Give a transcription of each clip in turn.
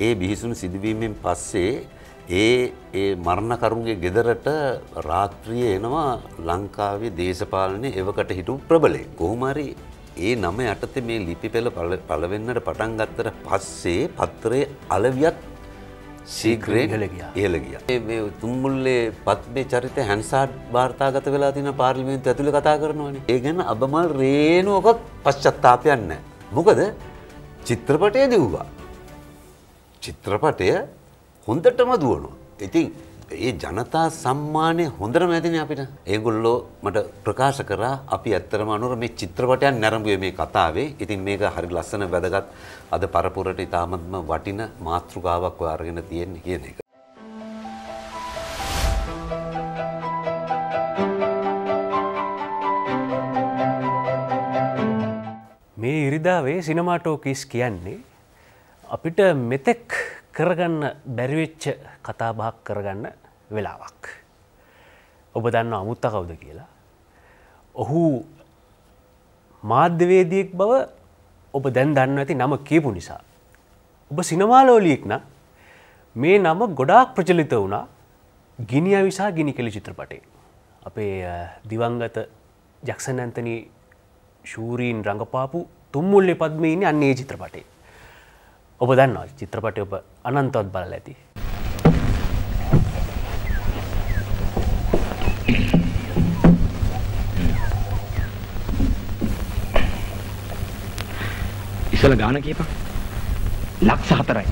ඒ බිහිසුණු සිදුවීමෙන් පස්සේ ඒ ඒ මරණකරුන්ගේ ගෙදරට රාත්‍රිය එනවා ලංකාවේ දේශපාලනය එවකට හිටු ප්‍රබලය. කොහොමරි ඒ නම යටතේ මේ ලිපි පෙළ පළවෙන්නට පටන් ගත්තට පස්සේ පත්තරේ අලවියත් සීග්‍රයෙන් ඉහළ ගිය. ඒ තුම්මුල්ලේ පත්මේ චරිත හැන්සාඩ් භාර්තාගත වෙලා තින පාර්ලිමේන්තු ඇතුළ කතා කරනවනේ. ඒ ගැන අබමල් රේනුවකත් පශ්චත්තාපයන්න. මොකද චිත්‍රපටය දව්වා. චිත්‍රපටය හොඳටම දුවනවා. ඉතින් ඒ ජනතා සම්මානය හොඳටම ඇතින අපිට. ඒගොල්ලෝ මට ප්‍රකාශ කරා අපි ඇත්තරම අනුර මේ චිත්‍රපටයන් නැරඹුවේ මේ කතාවේ. ඉතින් මේක හරි ලස්සන වැදගත් අද පරපුරට ඉතාමත්ම වටින මාතෘකාවක් ඔය අරගෙන තියෙන්නේ කියන එක. මේ ඉරිදාවේ සිනමාටෝකිස් කියන්නේ අපිට මෙතෙක් කරගන්න බැරිවෙච්ච කතාබහක් කරගන්න වෙලාවක්. ඔබ දන්න අමුත්ත කවුද කියලා. ඔහු මාධ්‍යවේදියෙක් බව ඔබ දැන් දන්න ඇති නම කියපු නිසා. ඔබ සිනමාලෝලියෙක් නම් මේ නම ගොඩාක් ප්‍රචලිත වුණා ගිනිිය විසා ගිනි කෙළි චිත්‍රපටේ. අපේ දිවංගත ජක්සනන්තනී ශූරීන් රඟපාපු තුම්මුල්ලෙ පද්මීනි අන්නේ චිත්‍රපටේ. ඔබ දන්නවා චිත්‍රපටය ඔබ අනන්තවත් බල ඇති. ඉසල ගාන කියප ලක්ස හතරයි.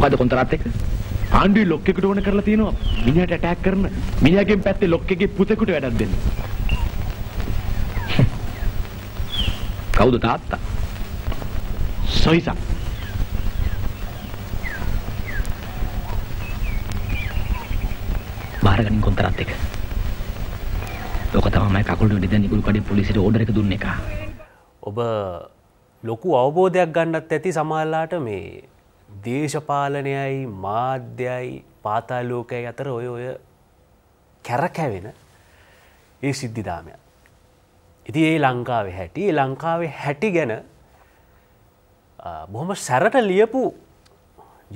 මොකද කොන්තරාත් එක්ක ආණ්ඩුවේ ලොක්කෙකුට ඕන කරලා තියෙනවා මිනිහට ඇටැක් කරන මිනිහගෙන් පැත්තේ ලොක්කෙගේ පුතෙකුට වැඩක් දෙන්න. කවුද තාත්තා? සොයිසා. බාරගන්න කොන්තරත් එක. ලොක තමයි කකුල් නිදන් ඉගුරු කඩේ පොලිසියට ඕඩර් එක දුන්න එක. ඔබ ලොකු අවබෝධයක් ගන්නත් ඇති සමහරලාට මේ දේශපාලනයයි මාධ්‍යයි පාතාලෝකය අතර ඔය ඔය කැරකැවෙන ඒ සිද්ධිදාමය. ඉති ඒ ලංකාවේ හැටි ලංකාවේ හැටි ගැන බොහොම සැරට ලියපු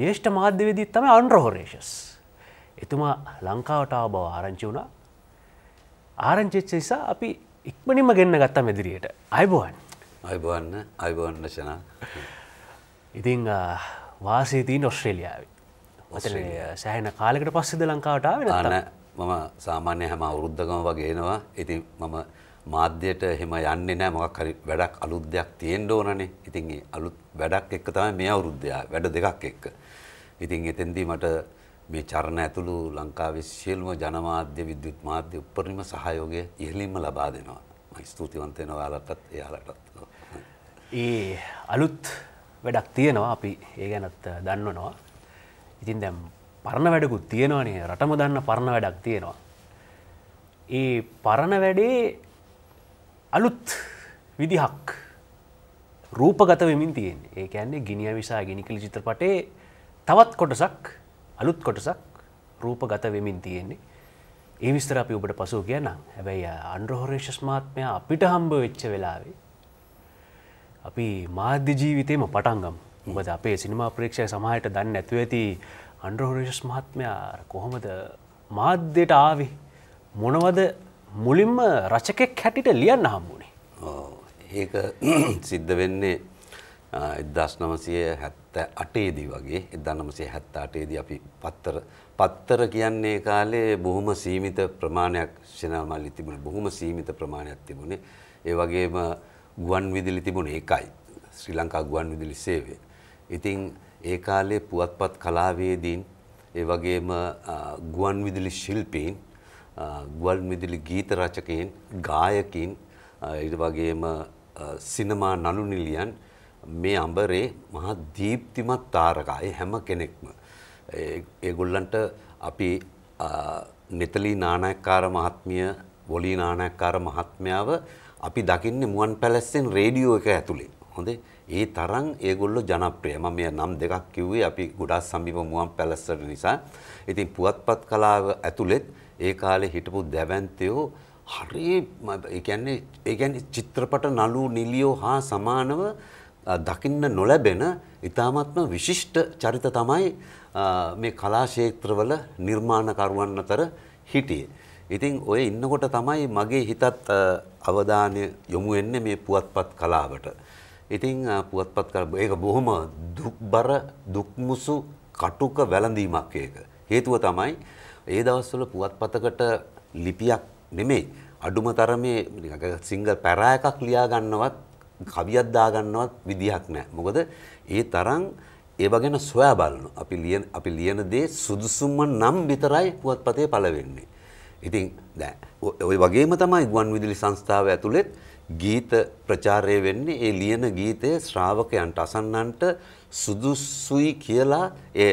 ජේෂ්ඨ මාධ්‍යවිදිත් තම අන්රෝහෝරේෂස්. එතුමා ලංකාවට බව ආරංචි වුණා ආරංචිච්ච නිසා අපි ඉක්මනිම ගෙන්න්න ගත්තා මෙදිරියට අයිබෝන් අයිබෝන්න අයිබෝන්න ශනා ඉතිං වාසීතිීන් ඔස්ට්‍රේලියාව සෑහෙන කාලෙකට පස්සෙද ලංකාවට න මම සාමාන්‍ය හැම අවුරුද්ධකම වගේනවා ඉතින් මම මාධ්‍යයට හෙම යන්නේ නෑ මොකක් හරි වැඩක් අලුත් දෙයක් තියෙන්ඩ ඕනනේ ඉතින් අලුත් වැඩක් එක්ක තමයි මේ අවුරුද්ධයා වැඩ දෙකක් එක්ක ඉතින් එතෙන්දී මට මේ චරණ ඇතුළු ලංකාවේ සියලුම ජනමාධ්‍ය විද්‍යුත් මාධ්‍ය උපරිම සහයෝගය ඉහලින්ම ලබා දෙනවා මම ස්තුතිවන්ත වෙනවා ඔයාලටත් එයාලටත් ඒ අලුත් වැඩක් තියෙනවා අපි ඒ ගැනත් දන්නනවා. ඉතින් දැම් පරණ වැඩකුත් තියෙනවානේ රටම දන්න පරණ වැඩක් තියෙනවා. ඒ පරණ වැඩේ අලුත් විදිහක් රූපගත වෙමින් තියෙන් ඒ ඇන්නේ ගිනිිය විසා ගිනිකල චිත්‍රපටේ තවත් කොටසක් අලුත් කොටසක් රූපගත වෙමින් තියෙන්නේ. ඒ විස්තර අපි ඔබට පසු කියනම් හැබැයි අන්ඩ්‍රහෝරේෂස්මාත්මය අපිට හම්බ වෙච්ච වෙලාවේ අපි මාධ්‍ය ජීවිතයම පටන්ගම් මොකද අපේ සිනිමා ප්‍රේක්ෂය සමහයට දන්න ඇතු ඇති අන්ඩ්‍රෝරේෂස් මහත්මයා කොහොමද මාධ්‍යයට ආවි මොනවද මුලින්ම රචකෙක් හැටිට ලියන්න හම්බුණේ ඒක සිද්ධ වෙන්නේ එදස් නමසය හැත්ත අටේදී වගේ එදන්නමසේ හැත්ත අටේදී අපි පත්තර පත්තර කියන්නේ කාලේ බොහොම සීමිත ප්‍රමාණයක් ශනල්මල්ලි තිබුණ බොහොම සීමිත ප්‍රමාණයක් තිබුණේ ඒ වගේම ගුවන් විදුලි තිබුණ ඒකයි ශ්‍රී ලංකා ගුවන් විදුලි සේවය. ඉතින් ඒ කාලේ පුවත්පත් කලාවේදීන් ඒ වගේම ගුවන් විදුලි ශිල්පීන් ගුවන් විදුලි ගීත රචකයන් ගායකින් ඊට වගේම සිනමා නළු නිලියන් මේ අඹරේ මහා දීප්තිමත් තාරකා ඒ හැම කෙනෙක්ම ඒගොල්ලන්ට අපි නෙතලී නානක්කාර මහත්මිය වොලී නානක්කාර මහත්මයාව අපි දකින්නේ මුවන් පැලස්සෙන් රේඩියෝ එක ඇතුලේ. හොඳේ. ඒ තරම් ඒගොල්ලෝ ජනප්‍රියයි. මම මේ නම් දෙකක් කිව්වේ අපි ගොඩාක් සමීප මුවන් පැලස්සට නිසා. ඉතින් පුවත්පත් කලාව ඇතුළෙත් ඒ කාලේ හිටපු දැවැන්තයෝ හරි ඒ කියන්නේ ඒ කියන්නේ චිත්‍රපට නළු නිලියෝ හා සමානව දකින්න නොලැබෙන ඉතාමත්ම විශිෂ්ට චරිත තමයි මේ කලා ක්ෂේත්‍රවල නිර්මාණකරුවන් අතර හිටියේ. ඉතින් ඔය ඉන්නකොට තමයි මගේ හිතත් අවධානය යොමු වෙන්නේ මේ පුවත්පත් කලාවට. ඉතින් පුවත්පත් කලාව ඒක බොහොම දුක්බර දුක්මුසු කටුක වැළඳීමක් ඒක. හේතුව තමයි ඒ දවස්වල පුවත්පතකට ලිපියක් නෙමෙයි අඩුම තරමේ සිංගල් පැරා එකක් ලියා ගන්නවත් කවියක් දා ගන්නවත් විදිහක් නැහැ. මොකද ඒ තරම් ඒව ගැන සොයා බලන අපි ලියන අපි ලියන දේ සුදුසුම නම් විතරයි පුවත්පතේ පළ වෙන්නේ. ඉතින් ඔය වගේම තමයි ගුවන් විදුලි සංස්ථාව ඇතුළෙත් ගීත ප්‍රචාරය වෙන්නේ ඒ ලියන ගීතය ශ්‍රාවකයන්ට අසන්නන්ට සුදුසුයි කියලා ඒ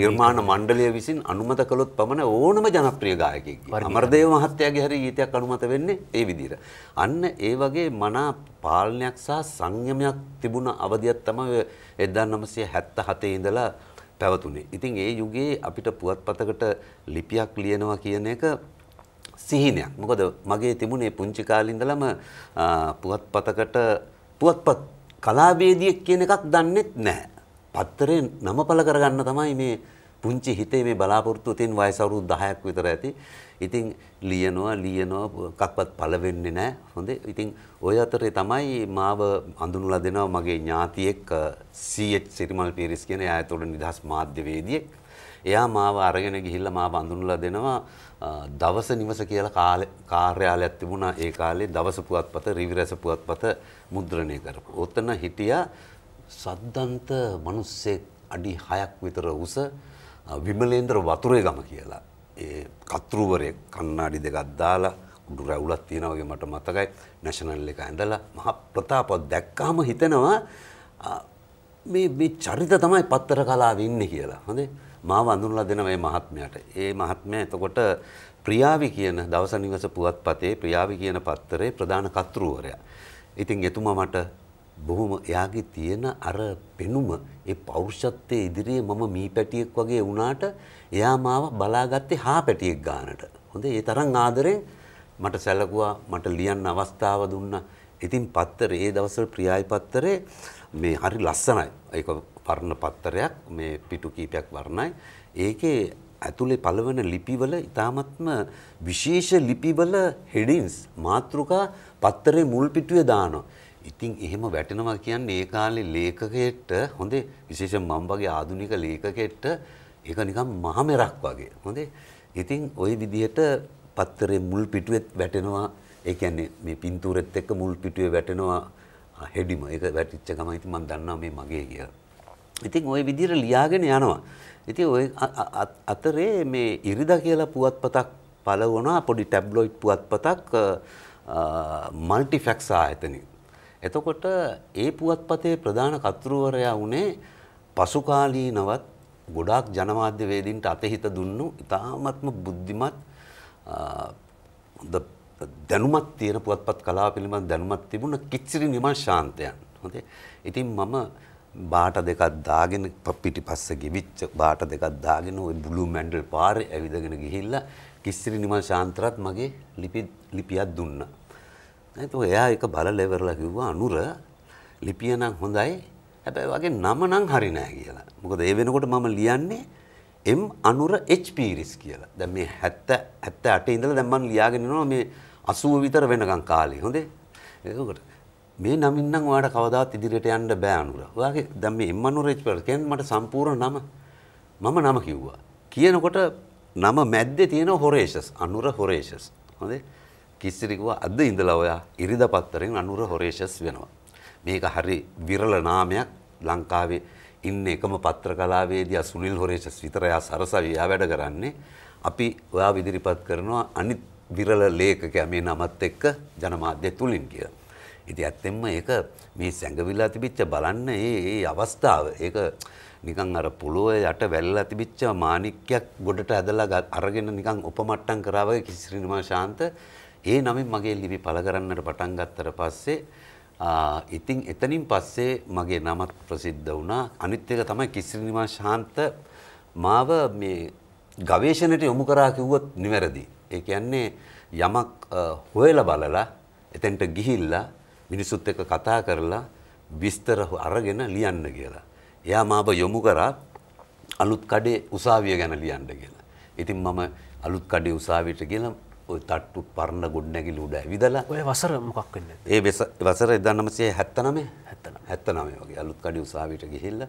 නිර්මාණ මණ්ඩලය විසින් අනුමත කළොත් පමණ ඕනම ජනප්‍රිය ගායකයෙක්. අමරදේව මහත්තයාගේ හරි ගීතයක් අනුමත වෙන්නේ ඒ විදිහට. අන්න ඒ වගේ මනා පාලනයක් සහ සංයමයක් තිබුණ අවධියක් තමයි 1977 ඉඳලා පැවතුනේ. ඉතින් ඒ යුගයේ අපිට පුවත්පතකට ලිපියක් ලියනවා කියන එක සිහිනයක්. මොකද මගේ තිබුණේ පුංචි කාලේ ඉඳලම පුවත්පතකට පුවත්පත් කලාවේදියෙක් කියන එකක් දන්නෙත් නැහැ. පත්තරේ නම පළ කරගන්න තමයි මේ පුංචි හිතේ මේ බලාපොරොත්තුව තියෙන වයස අවුරුදු 10ක් විතර ඇති. ඉතින් ලියනවා ලියනවා එකක්වත් පළවෙන්නේ නැහැ. හොඳේ. ඉතින් ওই අතරේ තමයි මාව අඳුනලා දෙනවා මගේ ඥාතියෙක් CH සිරිමල් පීරිස් කියන එයා ඇතුළේ නිදහස් මාධ්‍යවේදියෙක්. එයා මාව අරගෙන ගිහිල්ලා මාව අඳුනලා දෙනවා දවස නිවස කියලා කාර්යාලයක් තිබුණා ඒ කාලේ දවස පුවත්පත රිවිරස පුවත්පත මුද්‍රණය කරපු. ඔතන හිටියා සද්දන්ත මිනිස්සෙක් අඩි 6ක් විතර උස විමලේන්ද්‍ර වතුරේ ගම කියලා. කතුරුවරය කන්නාඩි දෙකක් දාලා උඩු රැවුලක් තියෙනවා වගේ මට මතකයි නැෂනල් එක ඇඳලා මහා ප්‍රතාපව දැක්කාම හිතෙනවා මේ මේ චරිත තමයි පත්තර කලාවේ ඉන්නේ කියලා. හොඳේ මාව අඳුනලා දෙන මේ මහත්මයාට. ඒ මහත්මයා එතකොට ප්‍රියාවි කියන දවස නිවස පුවත්පතේ ප්‍රියාවි කියන පත්තරේ ප්‍රධාන කතුරුවරයා. ඉතින් එතුමා මට බොහොම එයාගේ තියෙන අර පෙනුම ඒ පෞරුෂත්වයේ ඉදිරියේ මම මී පැටියෙක් වගේ වුණාට එයා මාව බලාගත්තේ හා පැටියෙක් ගානට. හොඳේ ඒ තරම් ආදරෙන් මට සැලකුවා මට ලියන්න අවස්ථාව දුන්නා. ඉතින් පත්තරේ ඒ දවස්වල ප්‍රියයි පත්තරේ මේ හරි ලස්සනයි. ඒක වර්ණ පත්තරයක් මේ පිටු කීපයක් වර්ණයි. ඒකේ ඇතුලේ පළවන ලිපිවල ඉතාමත්ම විශේෂ ලිපිවල හෙඩින්ස් මාතෘකා පත්තරේ මුල් පිටුවේ දානවා. ඉතින් එහෙම වැටෙනවා කියන්නේ ඒ කාලේ ලේඛකයෙක්ට හොඳේ විශේෂ මම වගේ ආධුනික ලේඛකයෙක්ට ඒක නිකන් මහමෙරක් වගේ. හොඳේ. ඉතින් ওই විදිහට පත්තරේ මුල් පිටුවෙත් වැටෙනවා. ඒ කියන්නේ මේ පින්තූරෙත් එක්ක මුල් පිටුවේ වැටෙනවා හෙඩිම. ඒක වැටිච්ච ගමන් ඉතින් මම දන්නවා මේ මගේ කියලා. ඉතින් ওই විදිහට ලියාගෙන යනවා. ඉතින් ওই අතරේ මේ ඉරිදා කියලා පුවත්පතක් පළ වුණා පොඩි ටැබ්ලොයිඩ් පුවත්පතක් මල්ටිෆැක්ස් ආයතනයේ එතකොට ඒ පුවත්පතේ ප්‍රධාන කතුරුවරයා වුණේ පසුකාලීනවත් ගොඩාක් ජනමාධ්‍යවේදීන්ට අතහිත දුන්නු ඉතාමත්ම බුද්ධිමත් දැනුමත් තියෙන පුවත්පත් කලාව පිළිබඳ දැනුමත් තිබුණ කිච්චිරි නිමල් ශාන්තයන්. හොඳේ. ඉතින් මම බාට දෙකක් දාගෙන පිටිපස්ස ගෙවිච්ච බාට දෙකක් දාගෙන ওই බුළු මැන්ඩල් පාරේ ඇවිදගෙන ගිහිල්ලා කිස්සිරි නිමල් ශාන්තරත් මගේ ලිපි ලිපියක් දුන්නා. ඇතු එයා එක බලල එවරලා කිව්වා අනුර ලිපිය නම් හොඳයි හැබැයි වගේ නම නම් හරි නෑ කියලා. මොකද ඒ වෙනකොට මම ලියන්නේ M අනුර H පීරිස් කියලා. දැන් මේ 70 78 ඉඳලා දැන් මම ලියාගෙන යනවා මේ 80 විතර වෙනකන් කාලේ. හොඳේ. එතකොට මේ නමින් නම් ඔයාට කවදාවත් ඉදිරියට යන්න බෑ අනුර. ඔයාගේ දැන් මේ M අනුර H පීරිස් කියන්නේ මට සම්පූර්ණ නම. මම නම කිව්වා. කියනකොට නම මැද්දේ තියෙන හොරේෂස් අනුර හොරේෂස්. හොඳේ. කිසිරිකුවා අද ඉඳලා ඔයා ඉරිදා පත්තරෙන් අනුර හොරේෂස් වෙනවා. මේක හරි විරල නාමයක් ලංකාවේ ඉන්න එකම පත්‍ර කලාවේදියා සුනිල් හොරේෂස් විතරයා සරසවියා වැඩ කරන්නේ. අපි ඔයා ඉදිරිපත් කරනවා අනිත් විරල ලේඛකයා මේ නමත් එක්ක ජනමාධ්‍ය තුලින් කියලා. ඉතින් ඇත්තෙන්ම ඒක මේ සැඟවිලා තිබිච්ච බලන්න ඒ ඒ අවස්ථාව ඒක නිකන් අර පොළොව යට වැල්ලා තිබිච්ච මාණික්යක් ගොඩට ඇදලා අරගෙන නිකන් උපමට්ටම් කරා වගේ කිසිරිනමා ශාන්ත ඒ නමින් මගේ ලිපි පළ කරන්නට පටන් ගත්තට පස්සේ ඉතින් එතනින් පස්සේ මගේ නමත් ප්‍රසිද්ධ වුණා. අනිත් එක තමයි කිසිරිනිමා ශාන්ත මාව මේ ගවේෂණයට යොමු කරා කිව්වොත් නිවැරදි. ඒ කියන්නේ යමක් හොයලා බලලා එතෙන්ට ගිහිල්ලා මිනිසුත් එක්ක කතා කරලා විස්තර අරගෙන ලියන්න කියලා. එයා මාව යොමු කරා අලුත් කඩේ උසාවිය ගැන ලියන්න කියලා. ඉතින් මම අලුත් කඩේ උසාවියට ගිහලා ඔය තට්ටු පරණ ගොඩනැගිලි උඩ ඇවිදලා ඔය වසර මොකක් වෙන්නේ? ඒ වසර 1979 79 වගේ අලුත් කඩි උසාවියට ගිහිල්ලා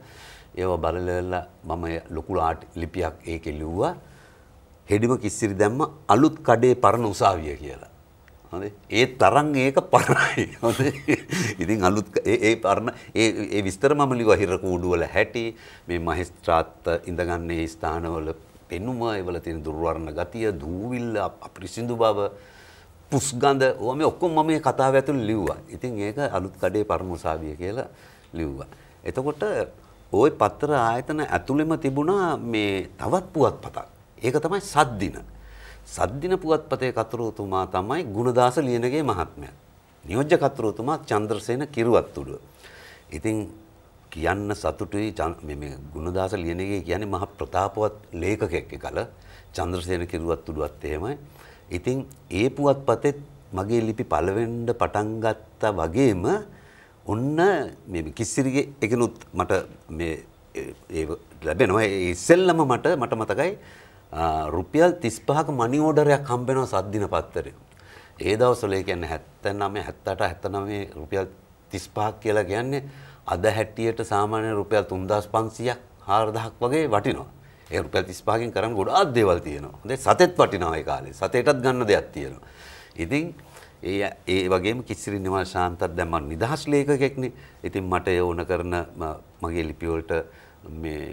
ඒව බලලා මම ලොකු ආට් ලිපියක් ඒකේ ලිව්වා. හෙඩිම කිස්සිරි දැම්ම අලුත් කඩේ පරණ උසාවිය කියලා. හරි? ඒ තරම් ඒක පරණයි. හරි? ඉතින් අලුත් ඒ පරණ ඒ ඒ විස්තර මම ලිව්වා හිර කූඩුවල හැටි මේ මහේස්ත්‍රාත් ඉඳගන්නේ ස්ථානවල පෙනුම ඒවල තියෙන දුර්වර්ණ ගතිය දූවිල්ල අපිරිසිදු බව පුස්ගඳ ඕවා මේ ඔක්කොම මම මේ කතාව ඇතුළේ ලිව්වා. ඉතින් ඒක අලුත් කඩේ පරමෝසාවිය කියලා ලිව්වා. එතකොට ওই පත්‍ර ආයතන ඇතුළෙම තිබුණා මේ තවත් පුවත්පතක්. ඒක තමයි සද්දින. සද්දින පුවත්පතේ කතුරුතුමා තමයි ගුණදාස ලියනගේ මහත්මයා. නියෝජ්‍ය කතුරුතුමා චන්ද්‍රසේන කිරුවත්තුඩුව. ඉතින් කියන්න සතුටුයි මේ ගුණදාස ලියනගේ කියන්නේ මහ ප්‍රතාපවත් ලේඛකයෙක් එකල චන්ද්‍රසේන කිරුවත් උඩුවත් එහෙමයි. ඉතින් ඒ පුවත්පතෙත් මගේ ලිපි පළවෙන්න පටන් ගත්තා වගේම ඔන්න මේ කිස්සිරිගේ එකනුත් මට මේ ඒ ලැබෙනවා ඒ ඉස්සෙල්ලම මට මට මතකයි රුපියල් 35ක මනි ඕඩරයක් හම්බෙනවා සද්දින පත්තරේ. ඒ දවස්වල ඒ කියන්නේ 79 78 79 රුපියල් 35ක් කියලා කියන්නේ අද හැටියට සාමාන්‍ය රුපියල් 3500ක් 4000ක් වගේ වටිනවා. ඒ රුපියල් 35කින් කරන්න ගොඩාක් දේවල් තියෙනවා. හොඳේ සතෙත් වටිනවා ඒ කාලේ. සතේටත් ගන්න දෙයක් තියෙනවා. ඉතින් ඒ ඒ වගේම කිසිරි නිමල් ශාන්තත් දැන් මම නිදහස් ලේඛකෙක්නේ. ඉතින් මට යොණ කරන මගේ ලිපිවලට මේ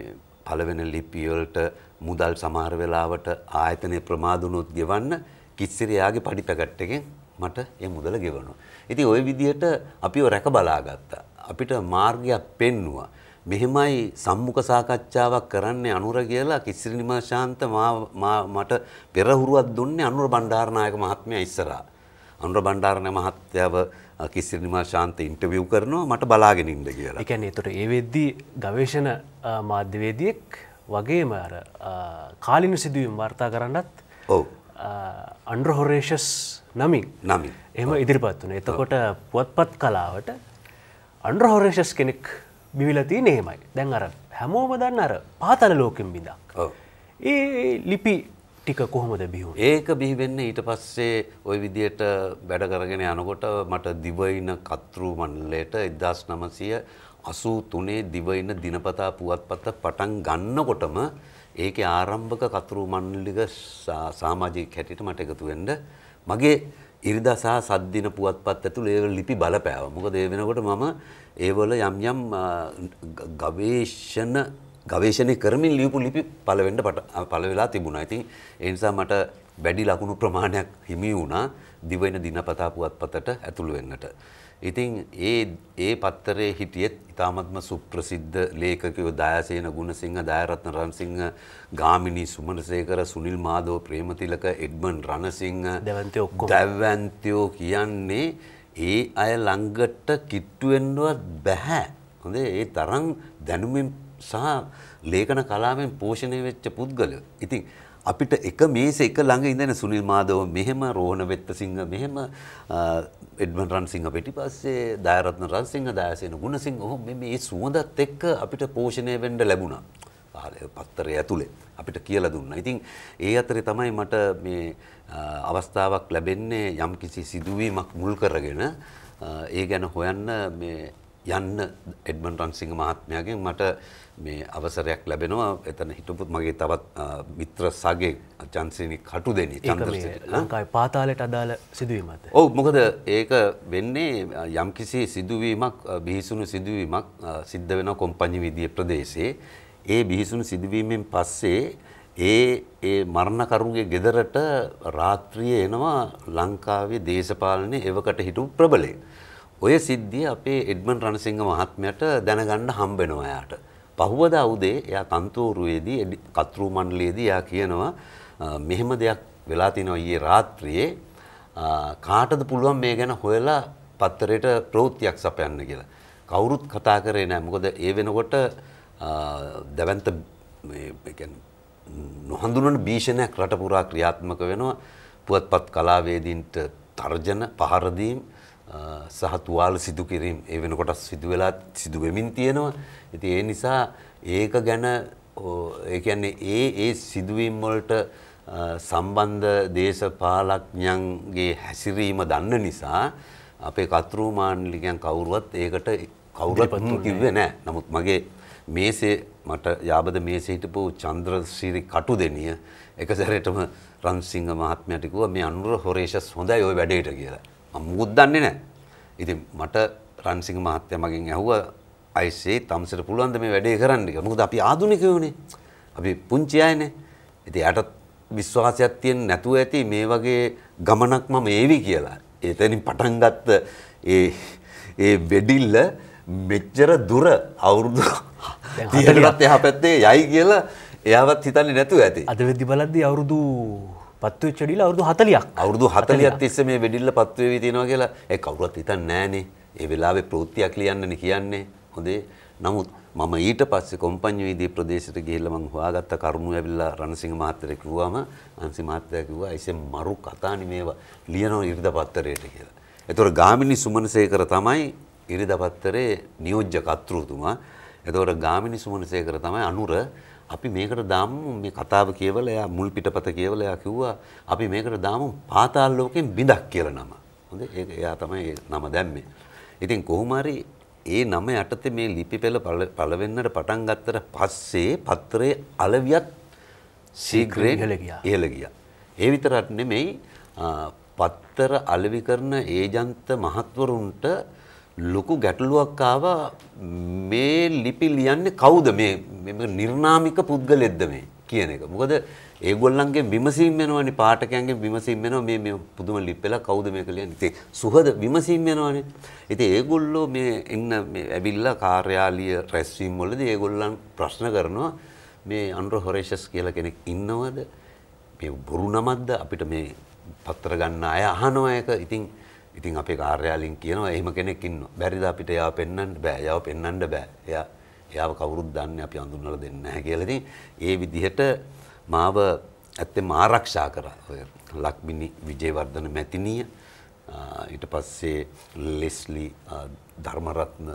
පළවෙනි ලිපිවලට මුදල් සමහර වෙලාවට ආයතනයේ ප්‍රමාදුනොත් ගෙවන්න කිසිරි යාගේ පඩි පැකට් එකෙන් මට ඒ මුදල ගෙවනවා. ඉතින් ওই විදිහට අපිව රැක බලා ගත්තා. අපිට මාර්ගයක් පෙන්නවා. මෙහෙමයි සම්මුඛ සාකච්ඡාවක් කරන්නේ අනුර කියලා කිසිරි නිමාශාන්ත මට පෙරහුරුවක් දුන්නේ අනුර බණ්ඩාරනායක මහත්මයා ඉස්සරහා. අනුර බණ්ඩාරන මහත්තයව කිසිරි නිමාශාන්ත ඉන්ටර්විව් කරනවා මට බලාගෙන ඉන්න කියලා. ඒ කියන්නේ ඒතර ඒ වෙද්දී ගවේෂණ මාධ්‍යවේදියෙක් වගේම අර කාලින සිදුවීම් වාර්තා කරන්නත් ඔව් අන්ඩ්‍ර හොරේෂස් නමින් නමින් එහම ඉදිරිපත් වන එතකොට පුවත්පත් කලාවට අන්ඩ්‍රහෝරේෂස් කෙනෙක් බිවිලති නේමයි දැන් අර හැමෝම දන්න අර පාතල ලෝකෙන් බිඳක් ඒ ලිපි ටික කොහොමද බිහු ඒක බිහිවෙන්න ඊට පස්සේ ඔය විදියට වැඩ කරගෙන යනකොට මට දිවයින කතෘ මණ්ඩලයට එදස් නමසය අසූ තුනේ දිවයින දිනපතා පුවත්පත පටන් ගන්නකොටම ඒක ආරම්භක කතරු මණ්ඩලික සාමාජික හැටියට මට එකතු වෙන්න මගේ ඉරිදා සහ සද්දින පුවත්පත් ඇතුළු ඒ ලිපි බලපෑවා. මොකද ඒ වෙනකොට මම ඒවල යම් යම් ගවේෂණ ගවේෂණය කරමින් ලියපු ලිපි පළවෙන්න පළ වෙලා තිබුණා. ඉතින් ඒ නිසා මට වැඩි ලකුණු ප්‍රමාණයක් හිමි වුණා. දිවෙන දිනපතා පුවත්පතට ඇතුළු වෙන්නට. ඉතින් ඒ ඒ පත්තරේ හිටියෙත් ඉතාමත්ම සුප්‍රසිද්ධ ලේඛකයෝ දයාසේන ගුණසිංහ දයාරත්න රන්සිංහ ගාමිණී සුමනසේකර සුනිල් මාධව ප්‍රේමතිලක එඩ්මන් රණසිංහ දැවන්තය ඔක්කොම දැවන්තයෝ කියන්නේ ඒ අය ළඟට කිට්ටු වෙන්නවත් බෑ. හොඳේ ඒ තරම් දැනුමින් සහ ලේඛන කලාවෙන් පෝෂණය වෙච්ච පුද්ගලයෝ. ඉතින් අපිට එක මේස එක ළඟ ඉඳන සුනිල් මාදව මෙහෙම රෝහණ වෙත්තසිංහ මෙහෙම එඩ්මන් රන්සිංහ පිටිපස්සේ දයරත්න රන්සිංහ දයසේන ගුණසිංහ ඔහොම මේ මේ සුවඳත් එක්ක අපිට පෝෂණය වෙන්න ලැබුණා. පත්තරය ඇතුලේ අපිට කියලා දුන්නා. ඉතින් ඒ අතරේ තමයි මට මේ අවස්ථාවක් ලැබෙන්නේ යම්කිසි සිදුවීමක් මුල් කරගෙන ඒ ගැන හොයන්න මේ යන්න එඩ්මන් රන්සිංහ මහත්මයාගෙන් මට මේ අවසරයක් ලැබෙනවා එතන හිටපුත් මගේ තවත් මිත්‍ර සගේ චන්සිනි කටු දෙනි ලංකායි පාතාලයට අදාළ සිදුවීමත් ඔවු මොකද ඒක වෙන්නේ යම්කිසි සිදුවීමක් බිහිසුණු සිදුවීමක් සිද්ධ වෙන කොම්පඤ්ඤි විදිය ප්‍රදේශයේ ඒ බිහිසුණු සිදුවීමෙන් පස්සේ ඒ ඒ මරණකරුගේ ගෙදරට රාත්‍රියේ එනවා ලංකාවේ දේශපාලනේ එවකට හිටු ප්‍රබලය. ඔය සිද්ධිය අපේ එඩ්මන් රණසිංහ මහත්මයට දැනගන්න හම්බෙනවා එයාට. පහුවදා උදේ එයා කන්තෝරුවේදී කතරු මණ්ඩලයේදී එයා කියනවා මෙහෙම දෙයක් වෙලා තිනවා ඊයේ රාත්‍රියේ කාටද පුළුවන් මේ ගැන හොයලා පත්තරයට ප්‍රවෘත්තියක් සපයන්න කියලා. කවුරුත් කතා කරේ නැහැ. මොකද ඒ වෙනකොට දවන්ත නොහඳුනන භීෂණයක් රට පුරා ක්‍රියාත්මක වෙනවා. පුවත්පත් කලාවේදීන්ට තර්ජන පහර දීම් සහ තුවාල සිදු කිරීම ඒ වෙනකොට සිදු වෙලා සිදු වෙමින් තියෙනවා. ඉතින් ඒ නිසා ඒක ගැන ඒ කියන්නේ ඒ ඒ සිදුවීම් වලට සම්බන්ධ දේශපාලඥයන්ගේ හැසිරීම දන්න නිසා අපේ කතරු මාණ්ඩලිකයන් කවුරුවත් ඒකට කවුරුත් කිව්වේ නැහැ. නමුත් මගේ මේසේ මට යාබද මේසේ හිටපු චන්ද්‍රසිරි කටුදෙනිය එක සැරේටම රන්සිංහ මහත්මයාට කිව්වා මේ අනුර හොරේෂස් හොඳයි ওই වැඩේට කියලා. අමුකුත් දන්නේ නැහැ. ඉතින් මට රන්සිංහ මහත්තයා මගෙන් ඇහුවා අයිසේ තම්සර පුළුවන් ද මේ වැඩේ කරන්න කියලා. මොකද අපි ආදුනිකයෝනේ. අපි පුංචි අයනේ. ඉතින් යාට විශ්වාසයක් තියෙන්නේ නැතුව ඇති මේ වගේ ගමනක් මම ඒවි කියලා. එතනින් පටන් ගත්ත ඒ ඒ වෙඩිල්ල මෙච්චර දුර අවුරුදු 30කට එහා පැත්තේ යයි කියලා එයාවත් හිතන්නේ නැතුව ඇති. අද වෙද්දි බලද්දී අවුරුදු පත්ව චඩිල අවුදු හතලයක් අවුදු හතලයක් තිස්ස මේ වෙඩිල්ල පත්වේ තියෙනවා කියලා ඒ කවුරුත් හිතන් නෑනේ ඒ වෙලාවේ ප්‍රෘතියක් ලියන්නන කියන්නේ හොඳේ නමුත් මම ඊට පස්සේ කොම්පඤ්ඤුයිදී ප්‍රදේශයට ගිහිල්ලා මං හොයාගත්ත කරුණු ඇවිල්ලා රණසිංහ මහත්තයා කිව්වම අන්සි මහත්තයා කිව්වා "අයිසේ මරු කතානි මේවා ලියනවා ඉරිදා පත්තරේට" කියලා. ඒතකොට ගාමිණි සුමනසේකර තමයි ඉරිදා පත්තරේ නියෝජ්‍ය කර්තෘතුමා. ඒතකොට ගාමිණි සුමනසේකර තමයි අනුර අපි මේකට දාමු මේ කතාව කියවලා එයා මුල් පිටපත කියවලා එයා කිව්වා අපි මේකට දාමු පාතාල ලෝකෙන් බිඳක් කියලා නම. හොඳේ ඒක එයා තමයි ඒ නම දැම්මේ. ඉතින් කොහොම හරි ඒ නම යටතේ මේ ලිපි පෙළ පළවෙන්නට පටන් ගත්තට පස්සේ පත්‍රයේ අලවියත් ශීඝ්‍රයෙන් ඉහළ ගියා. ඒ විතරක් නෙමෙයි පත්තර අලෙවි කරන ඒජන්ත මහත්වරුන්ට ලොකු ගැටලුවක් ආවා මේ ලිපි ලියන්නේ කවුද මේ නිර්නාමික පුද්ගලෙද්ද මේ කියන එක. මොකද ඒගොල්ලන්ගේ විමසීම් වෙනවනේ පාඨකයන්ගේ විමසීම් වෙනවා මේ මේ පුදුම ලිපිලා කවුද මේක ලියන්නේ. ඉතින් සුහද විමසීම් වෙනවනේ. ඉතින් ඒගොල්ලෝ මේ එන්න මේ ඇවිල්ලා කාර්යාලීය රැස්වීම් වලදී ඒගොල්ලන් ප්‍රශ්න කරනවා මේ අන්ඩ්‍රෝ හොරේෂස් කියලා කෙනෙක් ඉන්නවද? මේ බොරු නමක්ද අපිට මේ පත්‍ර ගන්න අය අහනවා එක. ඉතින් ඉතින් අපේ කාර්යාලින් කියනවා එහෙම කෙනෙක් ඉන්නවා. බැරිද අපිට එයාව පෙන්වන්න බෑ. එයාව පෙන්වන්න බෑ. එයා එයාව කවුරුත් දන්නේ අපි හඳුන්වලා දෙන්නේ නැහැ කියලා. ඉතින් ඒ විදිහට මාව ඇත්තෙම ආරක්ෂා කරා. ඔය ලක්මිනි විජේවර්ධන මැතිණිය ඊට පස්සේ ලෙස්ලි ධර්මරත්න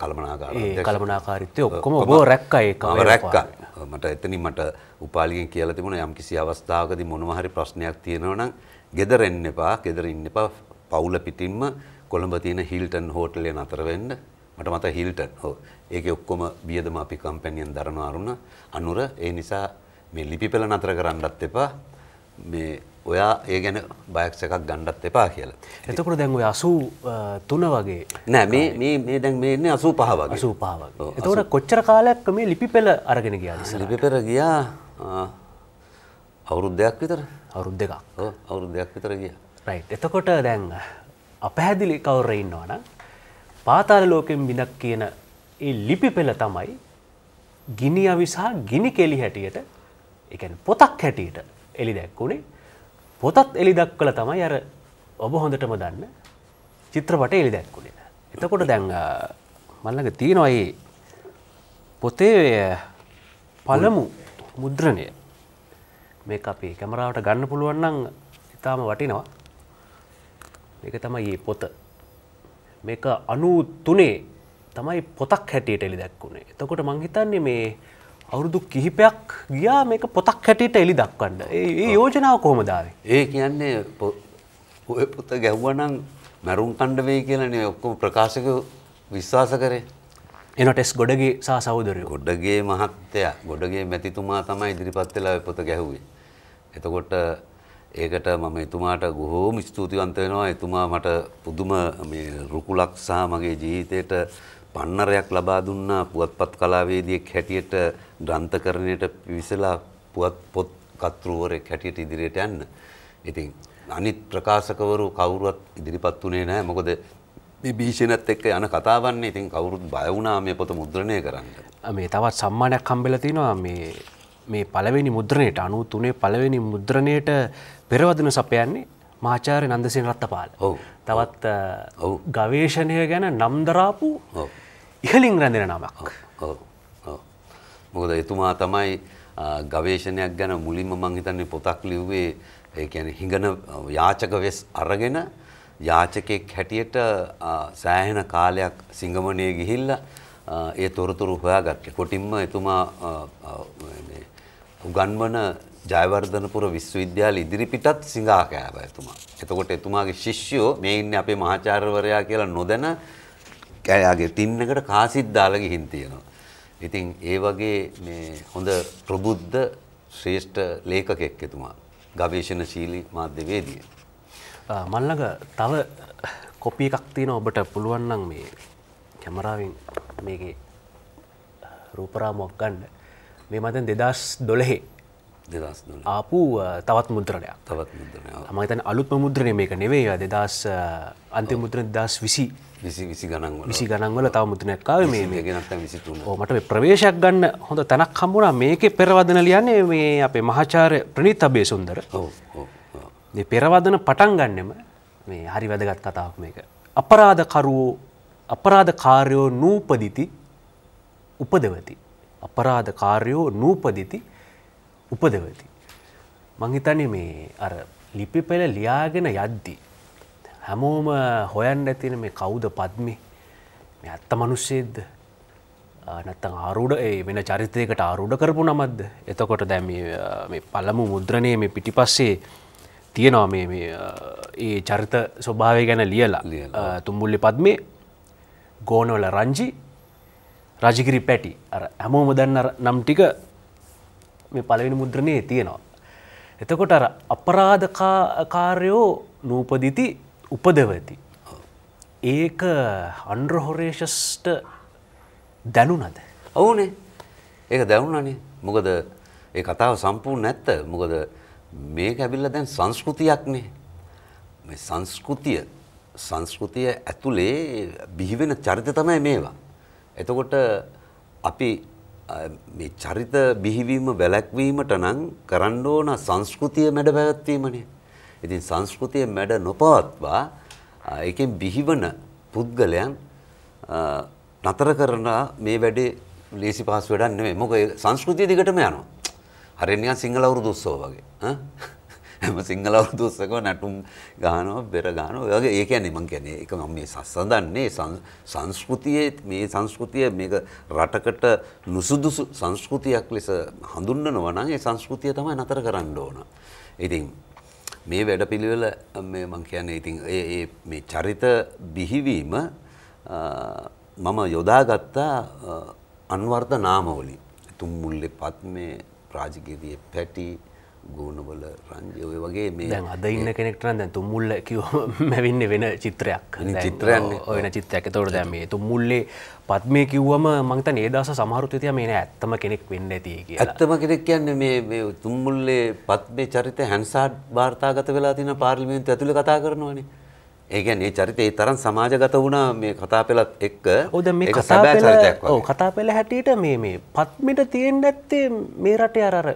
කළමනාකාරී කළමනාකාරීත්වය ඔක්කොම ඔබ රැක්කා ඒ කාලේ රැක්කා මට එතනින් මට උපාලිගෙන් කියලා තිබුණා යම්කිසි අවස්ථාවකදී මොනවා හරි ප්‍රශ්නයක් තියෙනවා නම් ගෙදර එන්න එපා ගෙදර ඉන්න එපා පවුල පිටින්ම කොළඹ තියෙන හිල්ටන් හෝටලේ නතර වෙන්න මට මතක හිල්ටන් හෝ ඒකේ ඔක්කොම වියදම අපි කම්පැනියෙන් දරන අරුණ අනුර ඒ නිසා මේ ලිපි පෙළ නතර කරන්නත් එපා මේ ඔයා ඒ ගැන බයක්ෂ එකක් ගණ්ඩත් එපා කියලා. එතකොට දැන් ඔය අසූ තුන වගේ නෑ දැන් මේන්නේ අසූ පහ වගේ සූ පහ වගේ එතවට කොච්චර කාලයක් මේ ලිපි පෙළ අරගෙන ගියා ලිපි පෙර ගියා අවුරුද්දයක් විතර අවුරුද් දෙකක් අවුරුද්දයක් විතර ගියා එතකොට දැන් අපහැදිලි කවුරඉන්නවා නම් පාතාල ලෝකෙන් බිඳක් කියන ඒ ලිපි පෙළ තමයි ගිනි අවිසා ගිනි කෙලි හැටියට එකන් පොතක් හැටියට එලි දැක්වුණේ පොතත් එලි දක්වල තමයි අර ඔබ හොඳටම දන්න චිත්‍රපට එලි දැක්වුණේ එතකොට දැන් මල්ලඟ තියෙනවයි පොතේ පළමු මුද්‍රණය මේ අපේ කැමරාවට ගන්න පුළුවන්නම් ඉතාම වටිනවා මේක තමයි ඒ පොත මේක අනු තුනේ තමයි පොතක් හැටියට එලි දැක්වුණේ එතකොට මංහිතන්නේ මේ අවුරුදු කිහිපයක් ගියා මේක පොතක් හැටියට එලි දක්වන්න ඒ යෝජනාව කොහොමදාවේ ඒ කියන්නේ ඔය පොත ගැව්වනම් මැරුම් කණ්ඩවේ කියලනේ ඔක්කොම ප්‍රකාශක විශ්වාස කරේ එනටෙස් ගොඩගේ සා සහෝදරය ගොඩගේ මහත්තයා ගොඩගේ මැතිතුමා තමයි ඉදිරිපත් වෙලා පොත ගැහුවේ එතකොට ඒකට මම එතුමාට ගොහෝම ස්තුතිවන්ත වෙනවා එතුමා මට පුදුම මේ රුකුලක් සහ මගේ ජීවිතයට පන්නරයක් ලබා දුන්නා පුවත්පත් කලාවේදියෙක් හැටියට ග්‍රන්ථකරණයට පිවිසලා පුවත් පොත් කතෘවරයෙක් හැටියට ඉදිරියට යන්න. ඉතින් අනිත් ප්‍රකාශකවරු කවුරුවත් ඉදිරිපත් වුණේ නැහැ. මොකද මේ භීෂණත් එක්ක යන කතාවන්නේ. ඉතින් කවුරුත් බය වුණා මේ පොත මුද්‍රණය කරන්න. මේ තවත් සම්මානයක් හම්බෙලා තිනවා මේ මේ පළවෙනි මුද්‍රණයට 93 පළවෙනි මුද්‍රණයට පෙරවදන සපයන්නේ මාචාරය නන්දසින් රත්තපාල තවත් ගවේෂණය ගැන නම්දරාපු ඉහලින් රැඳෙන නමක් මොකද එතුමා තමයි ගවේෂණයක් ගැන මුලින්ම මං හිතන්නේ පොතක් ලිව්වේ ඒ කියන්නේ හිඟන යාචක වෙස් අරගෙන යාචකෙක් හැටියට සෑහෙන කාලයක් සිංගමණයේ ගිහිල්ලා ඒ තොරතුරු හොයාගත්තේ. කොටින්ම එතුමා උගන්වන ජයවර්ධනපුර විශ්වවිද්‍යාල ඉදිරිපිටත් සිඟා කෑව එතුමා. එතකොට එතුමාගේ ශිෂ්‍යෝ මේ ඉන්නේ අපේ මහාචාර්යවරයා කියලා නොදැන එයාගේ ටින් එකට කාසිත් දාලා ගිහින් තියෙනවා. ඉතින් ඒ වගේ මේ හොඳ ප්‍රබුද්ධ ශ්‍රේෂ්ඨ ලේඛකෙක් එතුමා. ගවේෂණශීලී මාධ්‍යවේදිය. මල්ලඟ තව කොපි එකක් තියෙන ඔබට පුළුවන් නම් මේ කැමරාවෙන් මේකේ රූපරාමුවක් ගන්න. මේ මතෙන් 2012 දෙදස් ආපු තවත් මුද්‍රණයක් තවත් මතන අලුත්ම මුද්‍රණය මේක නෙවේ දෙදස් අන්ති මුද්‍රණ දස් විසි විසි විසි ගනන් විසි ගනන්වල තව මුද්‍රණයක්කාව මේ ගෙනත් විසිතු මට ප්‍රවේශයක් ගන්න හොඳ තැනක් හම්බුණා මේක පෙරවදන ලියන්නේ මේ අපේ මහාචාර ප්‍රනිීත් අබේ සුන්දර පෙරවදන පටන් ගන්නෙම මේ හරි වැදගත් කතාවක් මේක අපරාධකරුවෝ අපරාධ කාර්යෝ නූපදිති උපදවති අපරාධ කාර්යෝ නූපදිති උපදවති. මංහිතන මේ අර ලිපි පෙළ ලියාගෙන යද්දී. හැමෝම හොයන් ඇතින මේ කවුද පද්මි මේ ඇත්ත මනුස්සේද්ද නැත්තං ආරුඩ ඒ වෙන චරිතයකට ආරුඩ කරපු නමද්ද එතකොට දැම පළමු මුද්‍රණය මේ පිටිපස්සේ තියෙනවා ඒ චරිත ස්වභාවය ගැන ලියලා තුම්බුල්ලි පද්මේ ගෝනවල රංජි රජිකිරි පැටි ඇමෝම දන්න නම් ටික මේ පළවෙනි මුද්‍රණයේ තියෙනවා. එතකොට අර අපරාධකාරයෝ නූපදිති උපදවති. ඒක අන්ඩ්‍රහොරේෂස්ට දැනුනද. ඔවුනේ ඒක දැනුනනේ මොකද ඒ කතාව සම්පූර් නැත්ත මොකද මේ ඇවිල්ල දැන් සංස්කෘතියක්නේ මේ සංස්කෘතිය සංස්කෘතිය ඇතුළේ බිහිවෙන චරිත තමයි මේවා. එතකොට අපි මේ චරිත බිහිවීම වැළැක්වීමට නම් කරන්න ඕන සංස්කෘතිය මැඩ පැවැත්වීමනේ. ඉතින් සංස්කෘතිය මැඩ නොපවත්වා ඒකෙන් බිහිවන පුද්ගලයන් නතර කරන මේ වැඩේ ලේසි පහසු වැඩක් නෙමෙයි. මොකද සංස්කෘතිය දිගටම යනවා. හරියට නිකන් සිංහල අවුරුදු උත්සව වගේ. හැම සිංහල අවුරුද්දස්සක නැටුම් ගහනවා බෙර ගහනවා ඔය වගේ ඒ කියන්නේ මම කියන්නේ ඒක මම මේ සසඳන්නේ සංස්කෘතියේ මේ සංස්කෘතිය මේක රටකට නුසුදුසු සංස්කෘතියක් ලෙස හඳුන්වනවා නම් ඒ සංස්කෘතිය තමයි නතර කරන්න ඕන. ඉතින් මේ වැඩපිළිවෙල මං කියන්නේ ඉතින් ඒ මේ චරිත බිහිවීම මම යොදාගත්තා අන්වර්ථ නාමවලින් තුම්මුල්ලේ පත්මේ ප්‍රාජිකීතියේ පැටි ගෝනවල රංජය ඔය වගේ මේ දැන් අද ඉන්න කෙනෙක්ටන දැ තුම්මුල්ල මැවින්න වෙන චිත්‍රයක් චිත්‍රයන් ඔයන චිත්‍රයක් තවට දැම මේ තුම්මුල්ලේ පත්මය කිව්වම මංත නේදස සමහරුතතිය මේ ඇත්තම කෙනෙක් වෙන්න ඇතිගේ ඇත්තම කෙනෙක් කියන්න මේ තුම්මුල්ලේ පත්මේ චරිත හැන්සාඩ් භාර්තාගත වෙලා තින පාර්ලිමෙන්තු ඇතුළ කතා කරනවානේ ඒගැන් ඒ චරිතය තරන් සමාජගත වුණා මේ කතා පෙළත් එක්ක ඕද මේ කතා පෙළ හැටියට මේ පත්මිට තියෙන් ඇත්තේ මේ රටේ අරර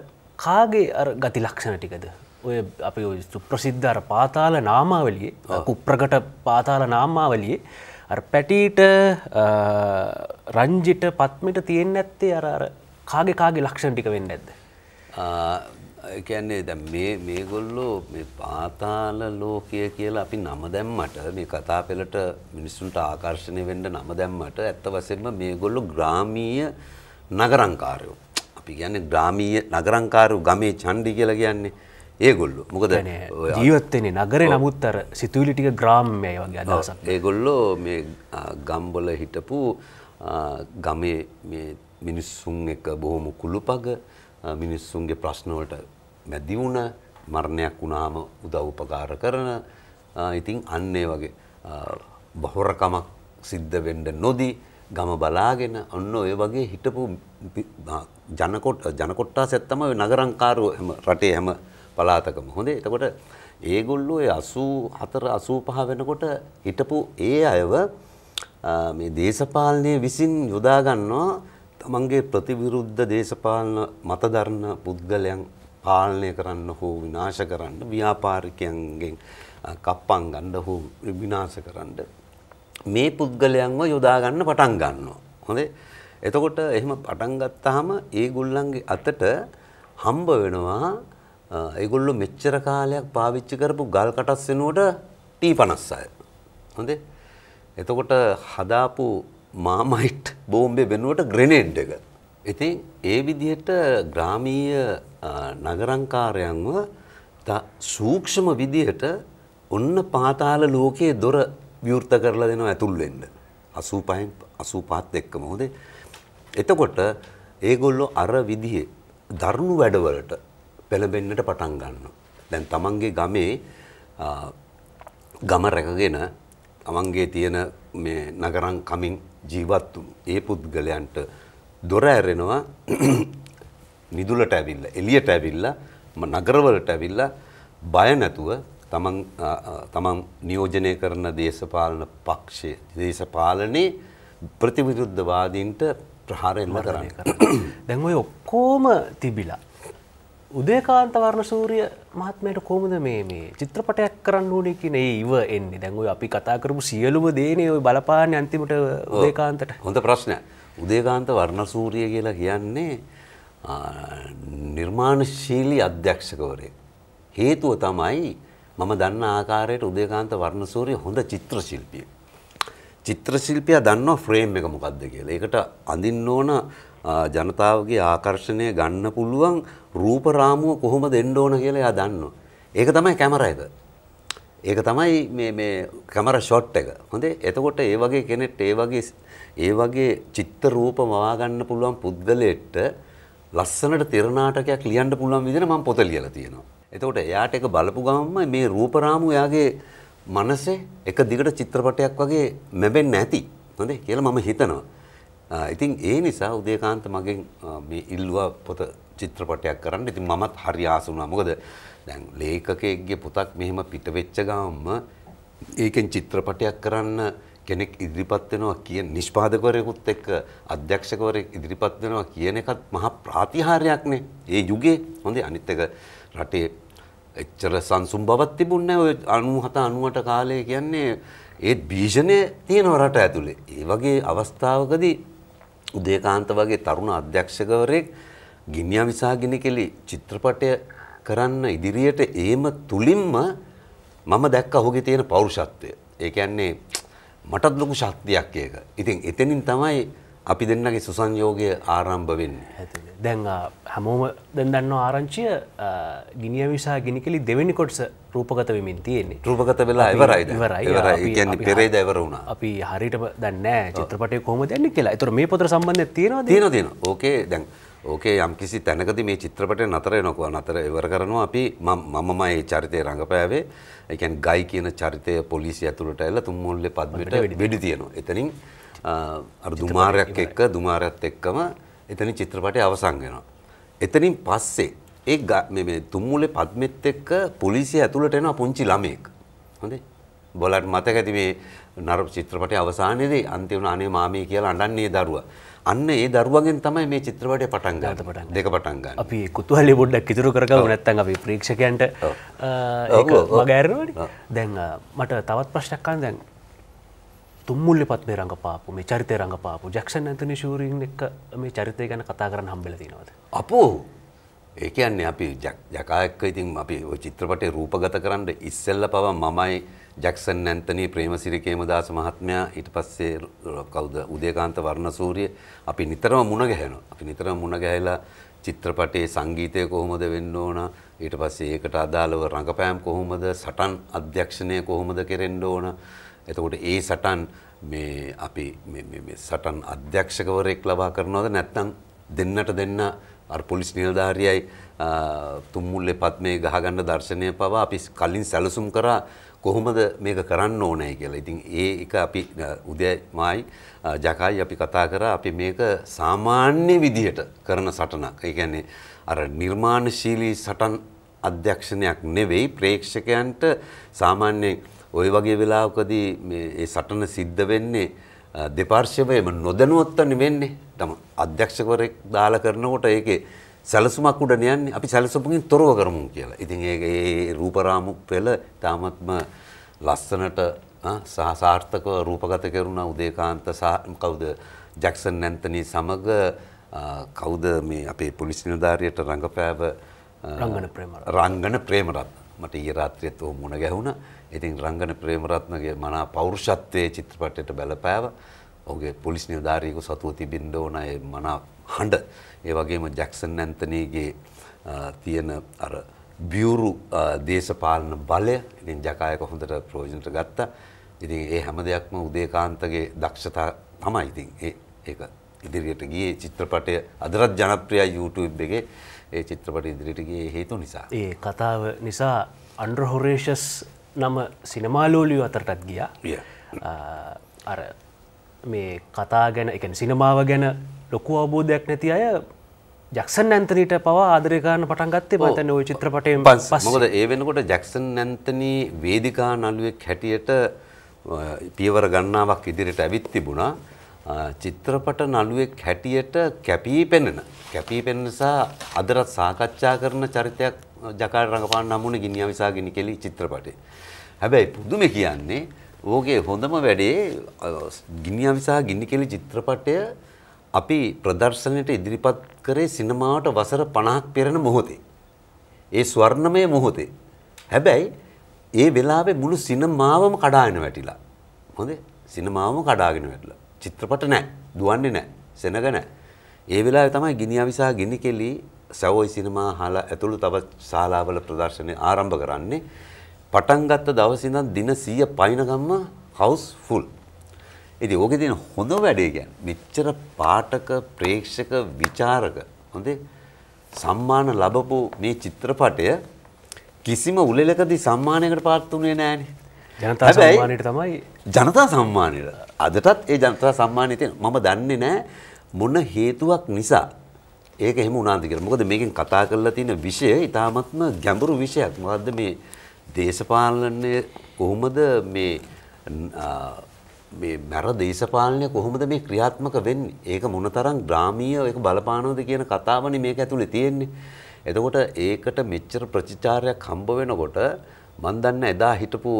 කාගේ ගති ලක්ෂණ ටිකද ඔය අපේ ප්‍රසිද්ධර පාතාල නාමාවලිය කුප්‍රකට පාතාල නාමාවලියේ පැටීට රංජිට පත්මිට තියෙන් ඇත්තේ අර කාගේ කාගේ ලක්ෂණ ටික වෙන්න ඇද කියන්නේ දැ මේ ගොල්ලෝ පාතාල ලෝකය කියලා අපි නම දැම්මට මේ කතා පෙළට මිනිස්සුන්ට ආකර්ශණය වෙන්ඩ නම දැම්මට ඇත්ත වසෙන්ම මේ ගොල්ලො ග්‍රාමීය නගරංකාරයෝ අපි කියන්නේ ග්‍රාමීය නගරංකාරු ගමේ චණ්ඩි කියලා කියන්නේ ඒගොල්ලු මොකද ජීවත්වෙන්නේ නගරේ නමුත් අර සිතුවිලි ටික ග්‍රාම්‍යය වගේ අදහසක් ඒගොල්ලෝ මේ ගම්බල හිටපු ගමේ මේ මිනිස්සුන් එක බොහොම කුළුපග මිනිස්සුන්ගේ ප්‍රශ්නවලට මැදි වුණ මරණයක් වුණාම උදව් උපකාර කරන ඉතින් අන්නේ වගේ බහොරකමක් සිද්ධ වෙන්න නොදී ගම බලාගෙන ඔන්න ඔය වගේ හිටපු ජනකොට ජනකොට්ටා සැත්තම නගරංකාරු හැම රටේ හැම පලාතකම හොඳේ එතකොට ඒගොල්ලු අසූ හතර අසූ පහ වෙනකොට හිටපු ඒ අයව මේ දේශපාලනය විසින් යොදාගන්නවා තමන්ගේ ප්‍රතිවිරුද්ධ දේශපාලන මතධරණ පුද්ගලයන් පාලනය කරන්න හෝ විනාශ කරන්න ව්‍යාපාරිකයන්ගෙන් කප්පන් ගණ්ඩ හෝ විනාශ කරන්න මේ පුද්ගලයන්ව යොදා ගන්න පටන් ගන්නවා. හොඳේ. එතකොට එහෙම පටන් ගත්තාම ඒගොල්ලන්ගේ අතට හම්බ වෙනවා ඒගොල්ලෝ මෙච්චර කාලයක් පාවිච්චි කරපු ගල් කටස් වෙනුවට T56. හොඳේ. එතකොට හදාපු මාමයිට් බෝම්බේ වෙනුවට ග්‍රෙනේඩ් එක. ඉතින් ඒ විදිහට ග්‍රාමීය නගරංකාරයන්ව සූක්ෂම විදිහට ඔන්න පාතාල ලෝකයේ දොර විවෘත කරලා දෙනවා ඇතුල් වෙන්න. 85න් 85ත් එක්කම හොඳේ. එතකොට ඒගොල්ලෝ අර විදිහේ දරුණු වැඩවලට පෙළඹෙන්නට පටන් ගන්නවා. දැන් තමන්ගේ ගමේ ගම රැකගෙන තමන්ගේ තියෙන මේ නගරම් කමින් ජීවත් වුණු ඒ පුද්ගලයන්ට දොර ඇරෙනවා නිදුලට ඇවිල්ලා එළියට ඇවිල්ලා නගරවලට ඇවිල්ලා බය නැතුව තමන් තමන් නියෝජනය කරන දේශපාලන පක්ෂය දේශපාලනයේ ප්‍රතිවිරුද්ධවාදීන්ට ප්‍රහාරයෙන්ම කරන්න දැන් ඔය ඔක්කෝම තිබිලා උදේකාන්ත වර්ණ සූරිය මහත්මයට කොහොමද මේ මේ චිත්‍රපටයක් කරන්න ඕනේ කියන ඒ ඉව එන්නේ දැන් ඔය අපි කතා කරපු සියලුම දේනේ ඔය බලපාන්නේ අන්තිමට උදේකාන්තට හොඳ ප්‍රශ්න උදේකාන්ත වර්ණසූරිය කියලා කියන්නේ නිර්මාණශීලී අධ්‍යක්ෂකවරයෙක් හේතුව තමයි මම දන්න ආකාරයට උදේකාන්ත වර්ණසූරිය හොඳ චිත්‍ර ශිල්පියෙක්. චිත්‍ර ශිල්පියා දන්නවා ෆ්‍රේම් එක මොකක්ද කියලා. ඒකට අඳින්න ඕන ජනතාවගේ ආකර්ෂණය ගන්න පුළුවන් රූප රාමුව කොහොමද එන්න ඕන කියලා එයා දන්නවා. ඒක තමයි කැමරා එක. ඒක තමයි මේ මේ කැමරා ෂොට් එක. හොඳේ. එතකොට ඒ වගේ කෙනෙක් ඒ වගේ ඒ වගේ චිත්ත රූප මවා ගන්න පුළුවන් පුද්ගලයෙක්ට ලස්සනට තිරනාටකයක් ලියන්න පුළුවන් විදිහට මම පොත ලියලා තියෙනවා. එතකොට එයාට එක බලපු ගමන්ම මේ රූපරාමු එයාගේ මනසේ එක දිගට චිත්‍රපටයක් වගේ මැබෙන්න ඇති. හොඳේ කියලා මම හිතනවා. ඉතින් ඒ නිසා උදේකාන්ත මගෙන් මේ ඉල්ලුවා පොත චිත්‍රපටයක් කරන්න. ඉතින් මමත් හරි ආස වුණා. මොකද දැන් ලේඛකයෙක්ගේ පොතක් මෙහෙම පිට වෙච්ච ගමන්ම ඒකෙන් චිත්‍රපටයක් කරන්න කෙනෙක් ඉදිරිපත් වෙනවා කියන නිෂ්පාදකවරයෙකුත් එක්ක අධ්‍යක්ෂකවරයෙක් ඉදිරිපත් වෙනවා කියන එකත් මහා ප්‍රාතිහාර්යයක්නේ. ඒ යුගයේ හොඳේ අනිත් එක රටේ එච්චර සංසුම් බවත් තිබුණේ ඔය 97 90ට කාලේ කියන්නේ ඒත් බීජණය තියෙනව රට ඇතුලේ. ඒ වගේ අවස්ථාවකදී උදේකාන්ත වගේ තරුණ අධ්‍යක්ෂකවරයෙක් ගිනියා විසාගිනි කෙලි චිත්‍රපටය කරන්න ඉදිරියට ඒම තුලින්ම මම දැක්ක ඔහුගේ තියෙන පෞරුෂත්වය. ඒ කියන්නේ මටත් ලොකු ශක්තියක් ඒක. ඉතින් එතනින් තමයි අපි දෙන්නගේ සුසංයෝගය ආරම්භ වෙන්නේ. දැන් හැමෝම දැන් දන්න ආරංචිය ගිනිය විසා ගිනිකලි දෙවෙනි කොටස රූපගත වෙමින් තියෙන්නේ. රූපගත වෙලා ඉවරයිද? ඉවරයි. ඉවරයි. කියන්නේ පෙරේද ඉවර වුණා. අපි හරියටම දන්නේ නැහැ චිත්‍රපටය කොහොමද යන්නේ කියලා. ඒතර මේ පොතට සම්බන්ධයක් තියෙනවද? තියෙනවා තියෙනවා. ඕකේ දැන් ඕකේ යම් කිසි තැනකද මේ චිත්‍රපටය නතර වෙනකවා නතර ඉවර කරනවා අපි මමමයි චරිතය රඟපෑවේ එකන් ගයි කියන චරිතය පොලිසි ඇතුළට ඇල්ල තුම්මුල්ලෙ පද්මට වෙඩි තියෙනවා එතනින් අර දුමාරයක් එක්ක දුමාරයත් එක්කම එතනින් චිත්‍රපටය අවසන් වෙනවා. එතනින් පස්සේ ඒ මේ තුම්මුලේ පද්මෙත් එක්ක පොලිසිය ඇතුළට එනවා පුංචි ළමයෙක්. හොඳේ. බොලට මතක ඇති මේ නර චිත්‍රපටයේ අවසානයේදී අන්තිම අනේ මාමී කියලා අඬන්නේ දරුවා. අන්න ඒ දරුවගෙන් තමයි මේ චිත්‍රපටය පටන් ගන්න දෙක පටන් ගන්න. අපි කුතුහලයේ පොඩ්ඩක් ඉතුරු කරගමු නැත්නම් අපි ප්‍රේක්ෂකයන්ට ඒක මගහැරෙනවනේ. දැන් මට තවත් ප්‍රශ්නයක් ආන දැන් තුම්මුල්ලි පත්මේ රඟපාපු මේ චරිතය රඟපාපු ජක්ෂන් ඇතනි ශූරීන් එක් මේ චරිතය ගැන කතා කරන්න හම්බෙලතිනවද. අපෝ ඒකයන්නේ අපි ජකායක්ක ඉතින් අපි චිත්‍රපටය රූපගත කරන්න ඉස්සල්ල පව මමයි ජක්සන් නැන්තනී ප්‍රේමසිරිකේම දාස මහත්මයා ඊට පස්සේ කවුද උදේකාන්ත වර්ණසූරිය අපි නිතරම මුණ ගැහෙන අපි නිතරම මුණ ගැහලා චිත්‍රපටයේ සංගීතය කොහොමද වෙන්න ඕන ඊට පස්සේ ඒකට අදාළව රඟපෑම් කොහොමද සටන් අධ්‍යක්ෂණය කොහොමද කෙරෙන්න ඕන එතකොට ඒ සටන් මේ අපි සටන් අධ්‍යක්ෂකවරයෙක් ලබා කරනවද නැත්නම් දෙන්නට දෙන්න අර පොලිස් නිලධාරියයි තුම්මුල්ලේ පත්මේ ගහගන්න දර්ශනය පවා අපි කලින් සැලසුම් කරා කොහොමද මේක කරන්න ඕනෑ කියලා. ඉතින් ඒ එක අපි උදයමයි ජකායි අපි කතා කර අපි මේක සාමාන්‍ය විදිහට කරන සටනක්. ඒ කියන්නේ අර නිර්මාණශීලී සටන් අධ්‍යක්ෂණයක් නෙවෙයි ප්‍රේක්ෂකයන්ට සාමාන්‍යයෙන් ওই වගේ වෙලාවකදී මේ ඒ සටන සිද්ධ වෙන්නේ දෙපාර්ශ්වයම නොදැනුවත්වන්නේ වෙන්නේ. තම අධ්‍යක්ෂකවරයෙක් දාලා කරනකොට ඒකේ සැලසුමක් උඩ යන්නේ අපි සැලසුමකින් තොරව කරමු කියලා. ඉතින් ඒ ඒ රූපරාමු පෙළ තාමත්ම ලස්සනට සාර්ථකව රූපගත කරුණ උදේකාන්ත කවුද ජැක්සන් නැන්තනී සමග කවුද මේ අපේ පොලිස් නිලධාරියට රඟපෑව රංගන ප්‍රේමරත්න මට ඊ රාත්‍රියත් ඔහු මුණ ගැහුණ ඉතින් රංගන ප්‍රේමරත්නගේ මනා පෞරුෂත්වය චිත්‍රපටයට බැලපෑව ඔගේ පොලිස් නිලධාරීකු සතුව තිබින්ඩ ඕන මනා හඬ ඒ වගේම ජැක්සන් ඇන්තනීගේ තියෙන අර බියවුරු දේශපාලන බලය ඉතින් ජකායක හොඳට ප්‍රෝජනට ගත්තා ඉතින් ඒ හැම දෙයක්ම උදේකාන්තගේ දක්ෂතා තමයි ඉතින් ඒ ඉදිරියට ගියේ චිත්‍රපටය අදරත් ජනප්‍රිය YouTube එකේ ඒ චිත්‍රපට ඉදිරිට ගියේ හේතු නිසා. ඒ කතාව නිසා අන්ඩ්‍ර හොරේෂස් නම සිනමාලෝලිය අතරටත් ගියා අර මේ කතා ගැන එක සිනමාව ගැන ලොකු අවබෝධයක් නැති අය ජක්සන් නැන්තනීට පවා ආදරකාන පටන් ගත්තේ මතන ඔය චිත්‍රපටය මොකද ඒ වෙනකොට ජක්සන් නැන්තනී වේදිකා නළුවෙක් හැටියට පියවර ගන්නාවක් ඉදිරිට ඇවිත් තිබුණා චිත්‍රපට නළුවෙක් හැටියට කැපී පෙනෙන කැපී පෙනෙන නිසා අදරත් සාකච්ඡා කරන චරිතයක් ජකාට රඟපාන්න හමුුණ ගිනිිය විසා ගිනි කෙලි චිත්‍රපටේ. හැබැයි පුදුම කියන්නේ ඕගේ හොඳම වැඩේ ගිනිිය විසා ගිනි කෙලි චිත්‍රපටය අපි ප්‍රදර්ශනයට ඉදිරිපත් කරේ සිනමාවට වසර පණහක් පෙරෙන මොහොතේ. ඒ ස්වර්ණමය මොහොතේ. හැබැයි ඒ වෙලාවේ මුළු සිනමාවම කඩාගෙන වැටිලා. හොඳේ සිනමාවම කඩාගෙන වැටලා. චිත්‍රපට නෑ දුවන්නේ නෑ සෙනග නෑ. ඒ වෙලාවේ තමයි ගිනි අවිසහ ගිනි කෙලි සැවොයි සිනමා හාලා ඇතුළු තවත් ශාලාවල ප්‍රදර්ශනය ආරම්භ කරන්නේ. පටන් ගත්ත දවසේ ඉඳන් දින 100 පයින්ගම්ම හවුස්ෆුල්. ඉතින් ඕකේ තියෙන හොඳ වැඩේ කියන්නේ මෙච්චර පාඨක ප්‍රේක්ෂක ਵਿਚාරක හොඳේ සම්මාන ලැබපු මේ චිත්‍රපටය කිසිම උලෙලකදී සම්මානයකට පාත්‍රුනේ නැහනේ. ජනතා සම්මානයට තමයි ජනතා සම්මානයට අදටත් ඒ ජනතා සම්මානය තියෙන මම දන්නේ නෑ මොන හේතුවක් නිසා ඒක එහෙම උනාද කියලා. මොකද මේකෙන් කතා කරලා තියෙන විෂය ඊටාත්ම ගැඹුරු විෂයක්. මොකද්ද මේ දේශපාලනය කොහොමද මේ මේ මැර දේශපාලනය කොහොමද මේ ක්‍රියාත්මක වෙන්නේ? ඒක මොනතරම් ග්‍රාමීය ඒක බලපානවද කියන කතාවනේ මේක ඇතුලේ තියෙන්නේ. එතකොට ඒකට මෙච්චර ප්‍රතිචාරයක් හම්බ වෙනකොට මන් දන්න එදා හිටපු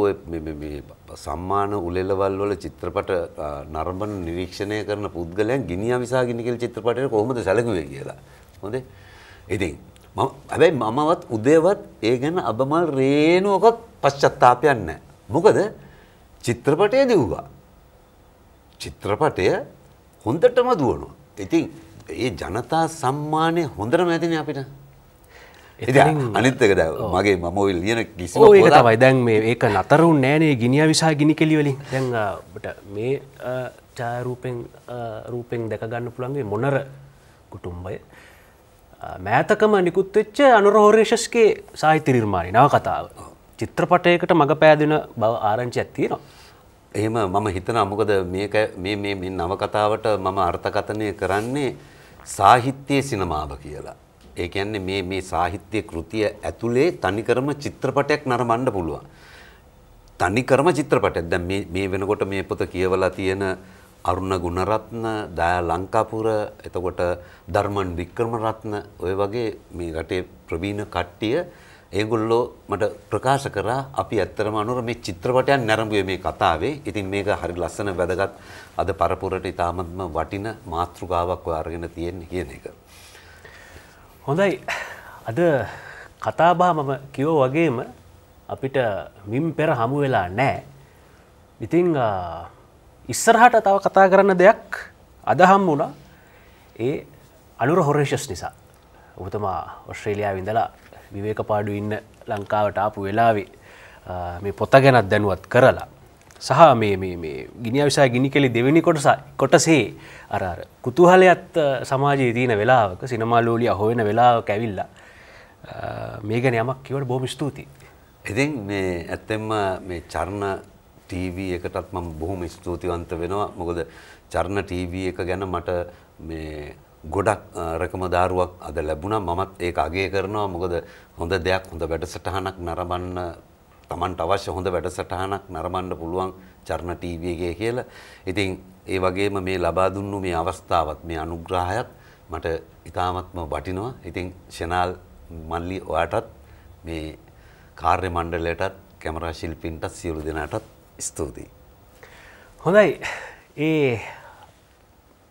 සම්මාන උලෙලවල් වල චිත්‍රපට නරඹන නිරීක්ෂණය කරන පුද්ගලයන් ගිනියා විසාගිනි කියලා චිත්‍රපටේ කොහොමද සැලකුවේ කියලා. හොඳේ. ඉතින් මම හැබැයි මමවත් උදේවත් ඒ ගැන අබමල් රේනුවකත් පශ්චත්තාපයක් නැහැ. මොකද චිත්‍රපටය දිව්වා. චිත්‍රපටය හොඳටම දුවනවා. ඉතින් ඒ ජනතා සම්මානය හොඳටම ඇතිනේ අපිට. අනිත්තකට මගේ මමොල් ලියන කිසි ඒක තමයි දැන් මේ ඒක නතරුන් නෑනේ ගිනිිය විසා ගිනි කෙලිවලින් දැන්ට මේ චාරූපෙන් රූපෙන් දැකගන්න පුළන්ගේ මොනර කුටුම්බය මෑතකම නිකුත්වෙච්ච අනුරෝරේෂස්ගේ සාහිත්‍ය නිර්මාණි නව කතාව චිත්‍රපටයකට මඟ පෑදෙන බව ආරංචි ඇත්තිනවා එහෙම මම හිතන අමකද මේක මේ නවකතාවට මම අර්ථකථනය කරන්නේ සාහිත්‍යය සිනමාව කියලා ඒ කියන්නේ මේ මේ සාහිත්‍ය කෘතිය ඇතුලේ තනිකරම චිත්‍රපටයක් නරඹන්න පුළුවන්. තනිකරම චිත්‍රපටයක්. දැන් මේ මේ වෙනකොට මේ පොත කියවලා තියෙන අරුණ ගුණරත්න, දයා ලංකාපුර, එතකොට ධර්මන් වික්‍රමරත්න ඔය වගේ මේ රටේ ප්‍රවීණ කට්ටිය ඒගොල්ලෝ මට ප්‍රකාශ කරා අපි ඇත්තරම අනුර මේ චිත්‍රපටයක් නැරඹුවේ මේ කතාවේ. ඉතින් මේක හරි ලස්සන වැදගත් අද පරපුරට ඉතාමත්ම වටින මාතෘකාවක් ඔය අරගෙන තියෙන්නේ කියන එක. හොඳයි අද කතාබා මම කිවෝ වගේම අපිට මින් පෙර හමු වෙලා නෑ ඉතිං ඉස්සරහට තව කතා කරන්න දෙයක් අදහම් වුණා ඒ අනුර හොරේෂස් නිසා ඔබතුමා ඔස්ට්‍රේලියාව ඉඳලා විවේක පාඩු ඉන්න ලංකාවට ආපු වෙලාවේ මේ පොත ගැනත් දැනුවත් කරලා සහ මේ ගිනි අවිසා ගිනි කෙලි දෙවෙනි කොටස කොටසේ අර කුතුහලයත් සමාජයේ දීන වෙලාවක සිනමාලෝලිය අහෝවෙන වෙලාව කැවිල්ලා මේ ගැන යමක් කිවට බොහොම ස්තුතියි. ඉතින් මේ ඇත්තෙන්ම මේ චර්ණ ටීවී එකටත් මම බොහොම ස්තුතිවන්ත වෙනවා මොකද චර්ණ ටීවී එක ගැන මට මේ ගොඩක් රකමදාරුවක් අද ලැබුණා මමත් ඒක අගය කරනවා මොකද හොඳ දෙයක් හොඳ වැඩසටහනක් නරඹන්න තමන්ට අවශ්‍ය හොඳ වැඩසටහනක් නරඹන්න පුළුවන් චර්ණ ටීවී එකේ කියලා. ඉතින් ඒ වගේම මේ ලබා දුන්නු මේ අවස්ථාවත් මේ අනුග්‍රහයත් මට ඉතාමත්ම වටිනවා. ඉතින් ෂෙනාල් මල්ලි ඔයාටත් මේ කාර්ය මණ්ඩලයටත් කැමරා ශිල්පීන්ටත් සියලු දෙනාටත් ස්තුතියි. හොඳයි. ඒ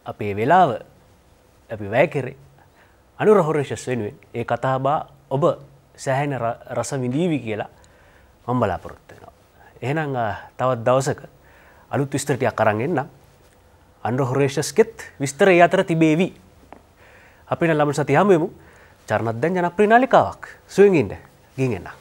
අපේ වෙලාව අපි වැය කෙරේ අනුරහොරේෂස් වෙනුවෙන් ඒ කතාබා ඔබ සැහැන රස විඳීවි කියලා මම බලාපොරොත්තු වෙනවා. එහෙනම් තවත් දවසක අලුත් විස්තරටයක් අරන් එන්නම්. අන්ඩ්‍ර හොරේෂස්කෙත් විස්තරය අතර තිබේවි. අපිට ළම සති හමුවෙමු චරණත්දැන් ජනප්‍රී නාලිකාවක් සුවගින්ට ගින් එන්නම්.